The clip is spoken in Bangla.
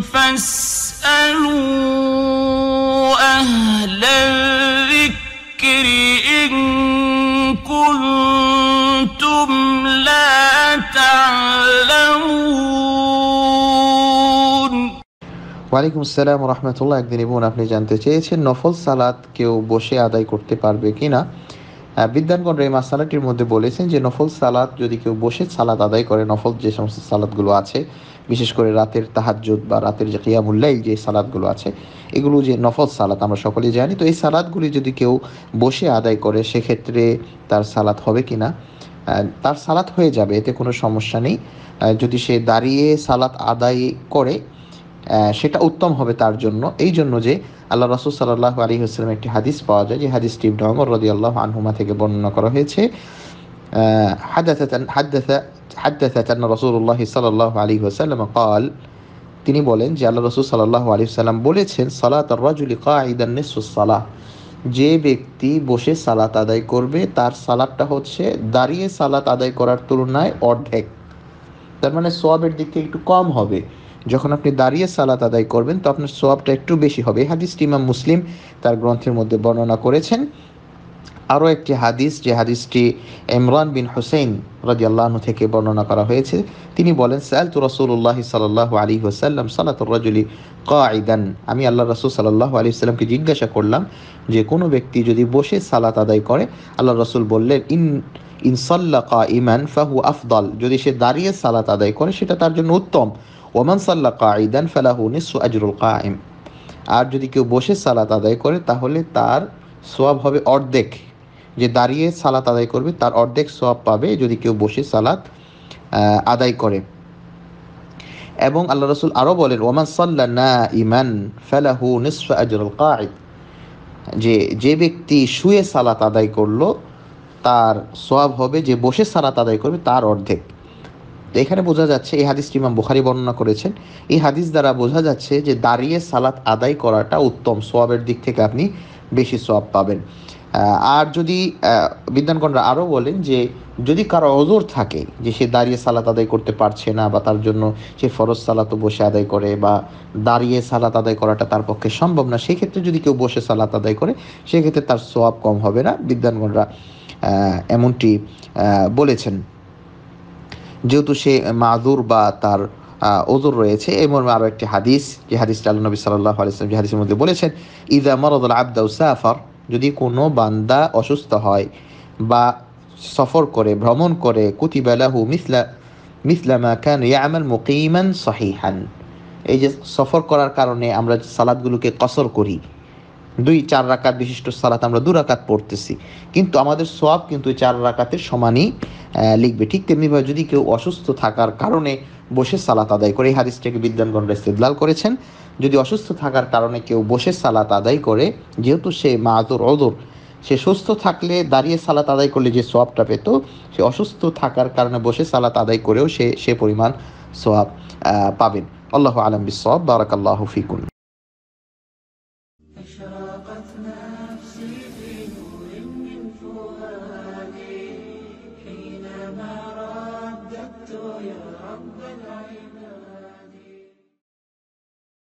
فاسألوا أهل الذكر إن كنتم لا تعلمون ওয়ালাইকুম আসসালাম রহমতুল্লাহ একদিন ইবন আপনি জানতে চেয়েছেন নফল সালাত কেউ বসে আদায় করতে পারবে কিনা বিদ্যানগণ এই মাসালাটির মধ্যে বলেছেন যে নফল সালাদ যদি কেউ বসে সালাদ আদায় করে নফল যে সমস্ত সালাদগুলো আছে বিশেষ করে রাতের তাহাজ্জুদ বা রাতের যে কিয়ামুল্লাই যে সালাদগুলো আছে এগুলো যে নফল সালাদ আমরা সকলেই জানি তো এই সালাদগুলি যদি কেউ বসে আদায় করে সেক্ষেত্রে তার সালাদ হবে কি না তার সালাত হয়ে যাবে এতে কোনো সমস্যা নেই যদি সে দাঁড়িয়ে সালাত আদায় করে সেটা উত্তম হবে তার জন্য এই জন্য যে আল্লাহ রসুল সাল্লাহ আলী হোসলাম একটি হাদিস পাওয়া যায় যে হাদিস টিম অমর রদি আল্লাহ আনহুমা থেকে বর্ণনা করা হয়েছে حدثت حدث حدثت أن رسول তিনি বলেন যে আল্লাহ রসুল সাল্লাহ আলী সাল্লাম বলেছেন সালাত রাজুলি কাঈদান সালাহ যে ব্যক্তি বসে সালাত আদায় করবে তার সালাদটা হচ্ছে দাঁড়িয়ে সালাত আদায় করার তুলনায় অর্ধেক তার মানে সবের দিক থেকে একটু কম হবে যখন আপনি দাঁড়িয়ে সালাত আদায় করবেন তো আপনার সোয়াবটা একটু বেশি হবে হাদিসটি ইমাম মুসলিম তার গ্রন্থের মধ্যে বর্ণনা করেছেন আরও একটি হাদিস যে হাদিসটি ইমরান বিন হোসেন রাজি আল্লাহন থেকে বর্ণনা করা হয়েছে তিনি বলেন সাল তু রসুল্লাহ সাল্লাহ আলী ওসাল্লাম সালাতুরজুলি কায়দান আমি আল্লাহ রসুল সাল্লাহ আলী সাল্লামকে জিজ্ঞাসা করলাম যে কোনো ব্যক্তি যদি বসে সালাত আদায় করে আল্লাহ রসুল বললেন ইন ইনসাল্লা কা ইমান ফাহু আফদল যদি সে দাঁড়িয়ে সালাত আদায় করে সেটা তার জন্য উত্তম ওমান সাল্লা কাঈদান ফালাহু নিঃসু আজরুল কায়েম আর যদি কেউ বসে সালাত আদায় করে তাহলে তার সোয়াব হবে অর্ধেক যে দাঁড়িয়ে সালাত আদায় করবে তার অর্ধেক সোয়াব পাবে যদি কেউ বসে সালাত আদায় করে এবং আল্লাহ রসুল আরও বলেন ওমান সাল্লা না ইমান ফেলাহু নিঃসু আজরুল কাঈদ যে যে ব্যক্তি শুয়ে সালাত আদায় করলো তার সোয়াব হবে যে বসে সালাত আদায় করবে তার অর্ধেক তো এখানে বোঝা যাচ্ছে এই হাদিস ইমাম বুখারি বর্ণনা করেছেন এই হাদিস দ্বারা বোঝা যাচ্ছে যে দাঁড়িয়ে সালাত আদায় করাটা উত্তম সোয়াবের দিক থেকে আপনি বেশি সোয়াব পাবেন আর যদি বিদ্যানগণরা আরও বলেন যে যদি কারো অজোর থাকে যে সে দাঁড়িয়ে সালাত আদায় করতে পারছে না বা তার জন্য সে ফরজ সালাতও বসে আদায় করে বা দাঁড়িয়ে সালাত আদায় করাটা তার পক্ষে সম্ভব না সেক্ষেত্রে যদি কেউ বসে সালাত আদায় করে সেক্ষেত্রে তার সোয়াব কম হবে না বিদ্যানগণরা এমনটি বলেছেন যেহেতু সে মাদুর বা তার ওজুর রয়েছে এই মর্মে আরও একটি হাদিস যে হাদিস আল্লাহ নবী সাল্লাহ আলিয়াম যে হাদিসের মধ্যে বলেছেন ইদা মরদুল আবদাউ সাফার যদি কোনো বান্দা অসুস্থ হয় বা সফর করে ভ্রমণ করে কুতিবালাহু মিসলা মিসলা মাকান ইয়ামাল মুকিমান সহিহান এই যে সফর করার কারণে আমরা সালাদগুলোকে কসর করি দুই চার রাকাত বিশিষ্ট সালাত আমরা দু রাকাত পড়তেছি কিন্তু আমাদের সব কিন্তু চার রাকাতের সমানই লিখবে ঠিক তেমনিভাবে যদি কেউ অসুস্থ থাকার কারণে বসে সালাত আদায় করে এই হাদিসটাকে বিদ্যানগণ রেস্তেদলাল করেছেন যদি অসুস্থ থাকার কারণে কেউ বসে সালাত আদায় করে যেহেতু সে মাদুর অদুর সে সুস্থ থাকলে দাঁড়িয়ে সালাত আদায় করলে যে সোয়াবটা পেত সে অসুস্থ থাকার কারণে বসে সালাত আদায় করেও সে সে পরিমাণ সোয়াব পাবেন আল্লাহ আলম বিসব বারাকাল্লাহ ফিকুন أشرقت نفسي بنور من فؤادي حين